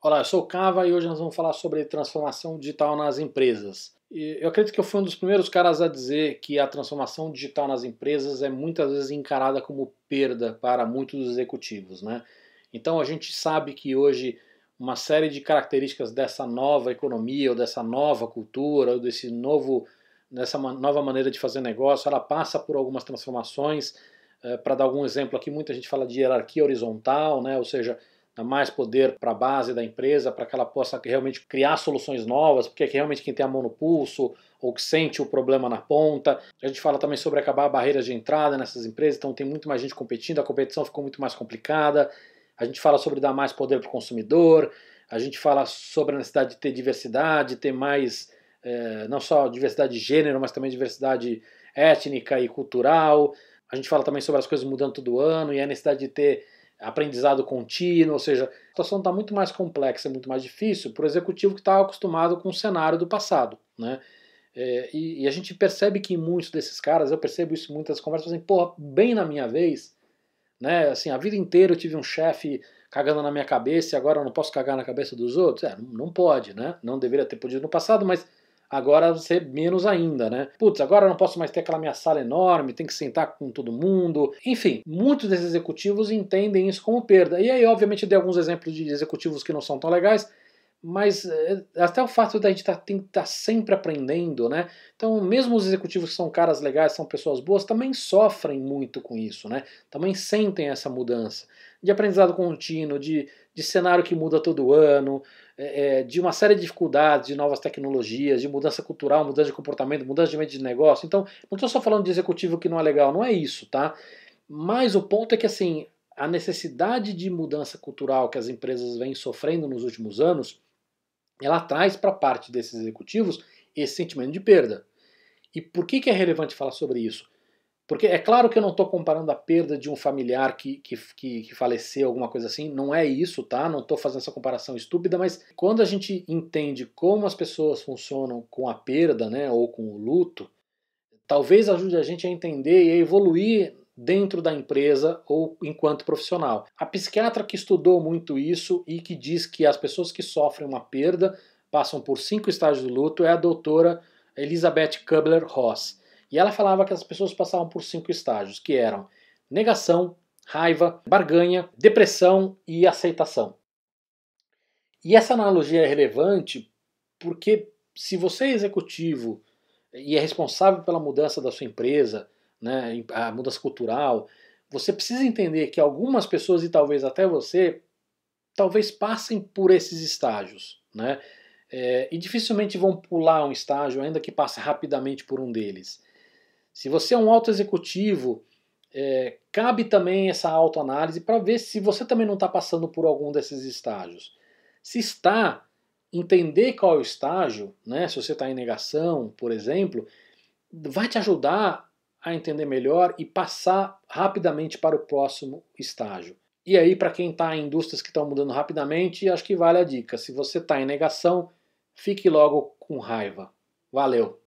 Olá, eu sou o Cava e hoje nós vamos falar sobre transformação digital nas empresas. E eu acredito que eu fui um dos primeiros caras a dizer que a transformação digital nas empresas é muitas vezes encarada como perda para muitos executivos, né? Então a gente sabe que hoje uma série de características dessa nova economia ou dessa nova cultura ou desse novo dessa nova maneira de fazer negócio, ela passa por algumas transformações. É, eh, para dar algum exemplo aqui, muita gente fala de hierarquia horizontal, né? Ou seja, dar mais poder para a base da empresa, para que ela possa realmente criar soluções novas, porque é realmente quem tem a mão no pulso ou que sente o problema na ponta. A gente fala também sobre acabar barreiras de entrada nessas empresas, então tem muito mais gente competindo, a competição ficou muito mais complicada. A gente fala sobre dar mais poder para o consumidor, a gente fala sobre a necessidade de ter diversidade, ter mais, é, não só diversidade de gênero, mas também diversidade étnica e cultural. A gente fala também sobre as coisas mudando todo ano e a necessidade de ter aprendizado contínuo, ou seja, a situação está muito mais complexa, muito mais difícil para o executivo que está acostumado com o cenário do passado, né? É, e, e, a gente percebe que muitos desses caras, eu percebo isso em muitas conversas, assim, porra, bem na minha vez, né? Assim, a vida inteira eu tive um chefe cagando na minha cabeça e agora eu não posso cagar na cabeça dos outros? É, não, não pode, né? Não deveria ter podido no passado, mas agora você menos ainda, né? Putz, agora eu não posso mais ter aquela minha sala enorme, tem que sentar com todo mundo. Enfim, muitos desses executivos entendem isso como perda. E aí, obviamente, dei alguns exemplos de executivos que não são tão legais, mas eh, até o fato da gente tá, tem que estar tá sempre aprendendo, né? Então, mesmo os executivos que são caras legais, são pessoas boas, também sofrem muito com isso, né? Também sentem essa mudança de aprendizado contínuo, de, de cenário que muda todo ano, é, de uma série de dificuldades, de novas tecnologias, de mudança cultural, mudança de comportamento, mudança de meio de negócio. Então, não estou só falando de executivo que não é legal, não é isso, tá? Mas o ponto é que, assim, a necessidade de mudança cultural que as empresas vêm sofrendo nos últimos anos ela traz para parte desses executivos esse sentimento de perda. E por que, que é relevante falar sobre isso? Porque é claro que eu não estou comparando a perda de um familiar que, que, que, que faleceu, alguma coisa assim, não é isso, tá? Não estou fazendo essa comparação estúpida, mas quando a gente entende como as pessoas funcionam com a perda, né, ou com o luto, talvez ajude a gente a entender e a evoluir dentro da empresa ou enquanto profissional. A psiquiatra que estudou muito isso e que diz que as pessoas que sofrem uma perda passam por cinco estágios do luto é a doutora Elizabeth Kubler-Ross. E ela falava que as pessoas passavam por cinco estágios, que eram negação, raiva, barganha, depressão e aceitação. E essa analogia é relevante porque se você é executivo e é responsável pela mudança da sua empresa, né, a mudança cultural, você precisa entender que algumas pessoas e talvez até você, talvez passem por esses estágios, né? É, e dificilmente vão pular um estágio, ainda que passe rapidamente por um deles. Se você é um alto executivo, é, cabe também essa autoanálise para ver se você também não está passando por algum desses estágios. Se está, entender qual é o estágio, né? Se você está em negação, por exemplo, vai te ajudar a entender melhor e passar rapidamente para o próximo estágio. E aí, para quem está em indústrias que estão mudando rapidamente, acho que vale a dica. Se você está em negação, fique logo com raiva. Valeu!